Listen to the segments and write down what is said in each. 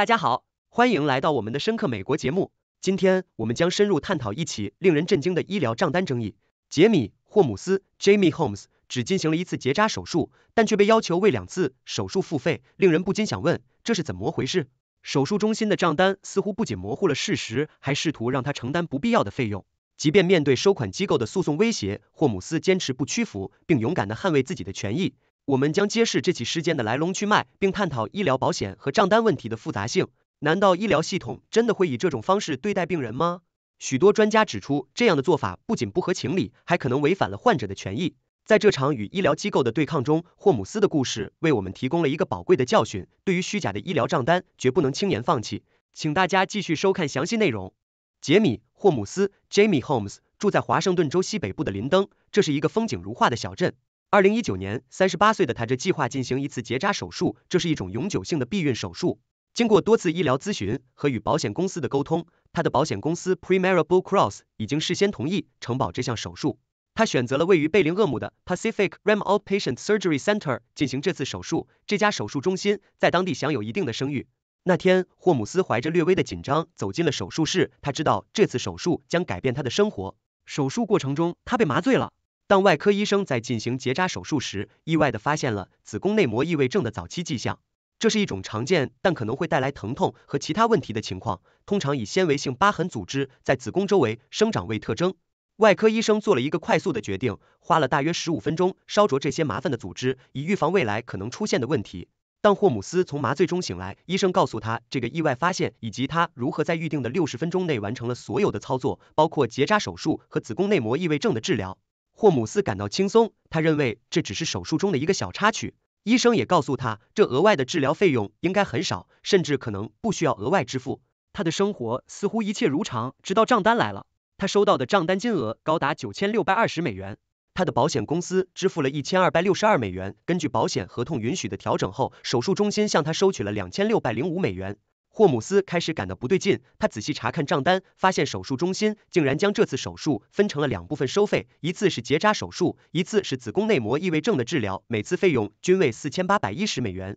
大家好，欢迎来到我们的深刻美国节目。今天我们将深入探讨一起令人震惊的医疗账单争议。杰米·霍姆斯 （Jamie Holmes） 只进行了一次结扎手术，但却被要求为两次手术付费，令人不禁想问这是怎么回事？手术中心的账单似乎不仅模糊了事实，还试图让他承担不必要的费用。即便面对收款机构的诉讼威胁，霍姆斯坚持不屈服，并勇敢的捍卫自己的权益。我们将揭示这起事件的来龙去脉，并探讨医疗保险和账单问题的复杂性。难道医疗系统真的会以这种方式对待病人吗？许多专家指出，这样的做法不仅不合情理，还可能违反了患者的权益。在这场与医疗机构的对抗中，霍姆斯的故事为我们提供了一个宝贵的教训：对于虚假的医疗账单，绝不能轻言放弃。请大家继续收看详细内容。杰米·霍姆斯 （Jamie Holmes） 住在华盛顿州西北部的林登，这是一个风景如画的小镇。二零一九年，三十八岁的他，这计划进行一次结扎手术，这是一种永久性的避孕手术。经过多次医疗咨询和与保险公司的沟通，他的保险公司 Premier Blue Cross 已经事先同意承保这项手术。他选择了位于贝林厄姆的 Pacific Ramal Patient Surgery Center 进行这次手术。这家手术中心在当地享有一定的声誉。那天，霍姆斯怀着略微的紧张走进了手术室。他知道这次手术将改变他的生活。手术过程中，他被麻醉了。当外科医生在进行结扎手术时，意外的发现了子宫内膜异位症的早期迹象。这是一种常见但可能会带来疼痛和其他问题的情况，通常以纤维性疤痕组织在子宫周围生长为特征。外科医生做了一个快速的决定，花了大约十五分钟烧灼这些麻烦的组织，以预防未来可能出现的问题。当霍姆斯从麻醉中醒来，医生告诉他这个意外发现，以及他如何在预定的六十分钟内完成了所有的操作，包括结扎手术和子宫内膜异位症的治疗。霍姆斯感到轻松，他认为这只是手术中的一个小插曲。医生也告诉他，这额外的治疗费用应该很少，甚至可能不需要额外支付。他的生活似乎一切如常，直到账单来了。他收到的账单金额高达九千六百二十美元。他的保险公司支付了一千二百六十二美元，根据保险合同允许的调整后，手术中心向他收取了两千六百零五美元。霍姆斯开始感到不对劲，他仔细查看账单，发现手术中心竟然将这次手术分成了两部分收费，一次是结扎手术，一次是子宫内膜异位症的治疗，每次费用均为四千八百一十美元。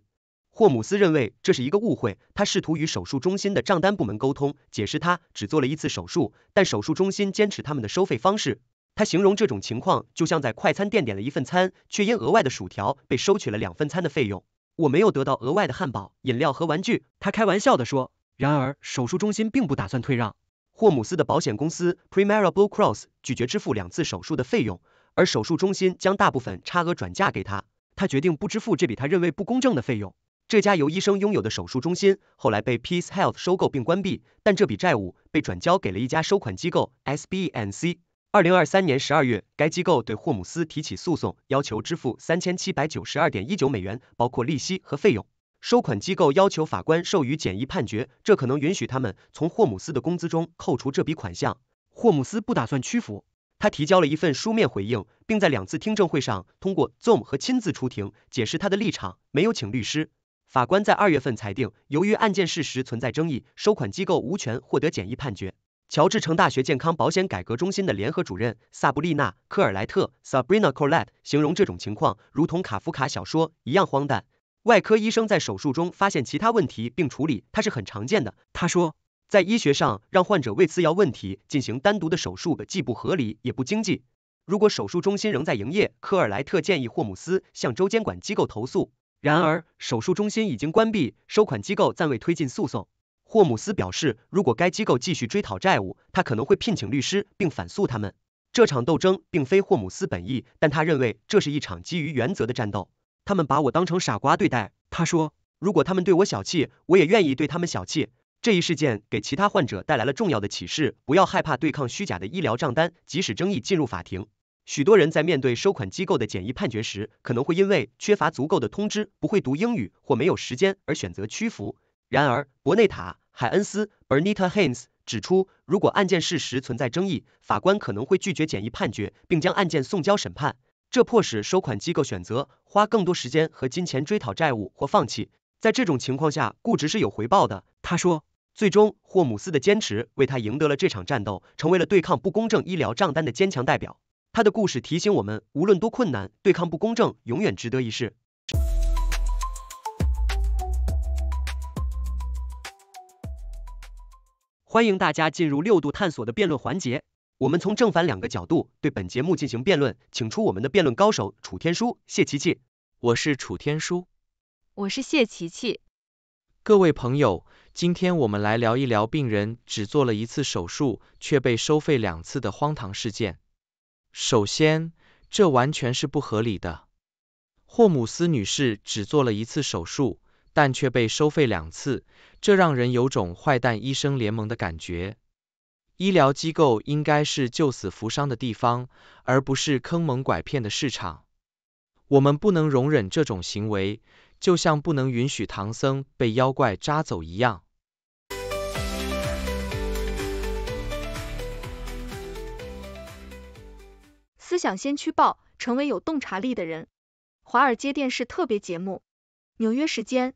霍姆斯认为这是一个误会，他试图与手术中心的账单部门沟通，解释他只做了一次手术，但手术中心坚持他们的收费方式。他形容这种情况就像在快餐店点了一份餐，却因额外的薯条被收取了两份餐的费用。我没有得到额外的汉堡、饮料和玩具，他开玩笑的说。然而，手术中心并不打算退让。霍姆斯的保险公司 Premier Blue Cross 拒绝支付两次手术的费用，而手术中心将大部分差额转嫁给他。他决定不支付这笔他认为不公正的费用。这家由医生拥有的手术中心后来被 Peace Health 收购并关闭，但这笔债务被转交给了一家收款机构 S B N C。二零二三年十二月，该机构对霍姆斯提起诉讼，要求支付三千七百九十二点一九美元，包括利息和费用。收款机构要求法官授予简易判决，这可能允许他们从霍姆斯的工资中扣除这笔款项。霍姆斯不打算屈服，他提交了一份书面回应，并在两次听证会上通过 Zoom 和亲自出庭解释他的立场，没有请律师。法官在二月份裁定，由于案件事实存在争议，收款机构无权获得简易判决。乔治城大学健康保险改革中心的联合主任萨布丽娜·科尔莱特 （Sabrina Collette） 形容这种情况如同卡夫卡小说一样荒诞。外科医生在手术中发现其他问题并处理，它是很常见的。他说，在医学上让患者为次要问题进行单独的手术，既不合理也不经济。如果手术中心仍在营业，科尔莱特建议霍姆斯向州监管机构投诉。然而，手术中心已经关闭，收款机构暂未推进诉讼。霍姆斯表示，如果该机构继续追讨债务，他可能会聘请律师并反诉他们。这场斗争并非霍姆斯本意，但他认为这是一场基于原则的战斗。他们把我当成傻瓜对待，他说，如果他们对我小气，我也愿意对他们小气。这一事件给其他患者带来了重要的启示：不要害怕对抗虚假的医疗账单，即使争议进入法庭。许多人在面对收款机构的简易判决时，可能会因为缺乏足够的通知、不会读英语或没有时间而选择屈服。然而，博内塔。海恩斯 （Bernita Haines） 指出，如果案件事实存在争议，法官可能会拒绝简易判决，并将案件送交审判。这迫使收款机构选择花更多时间和金钱追讨债务，或放弃。在这种情况下，固执是有回报的。他说，最终霍姆斯的坚持为他赢得了这场战斗，成为了对抗不公正医疗账单的坚强代表。他的故事提醒我们，无论多困难，对抗不公正永远值得一试。欢迎大家进入六度探索的辩论环节，我们从正反两个角度对本节目进行辩论，请出我们的辩论高手楚天舒、谢琪琪。我是楚天舒，我是谢琪琪。各位朋友，今天我们来聊一聊病人只做了一次手术却被收费两次的荒唐事件。首先，这完全是不合理的。霍姆斯女士只做了一次手术。但却被收费两次，这让人有种“坏蛋医生联盟”的感觉。医疗机构应该是救死扶伤的地方，而不是坑蒙拐骗的市场。我们不能容忍这种行为，就像不能允许唐僧被妖怪抓走一样。思想先驱报，成为有洞察力的人。华尔街电视特别节目，纽约时间。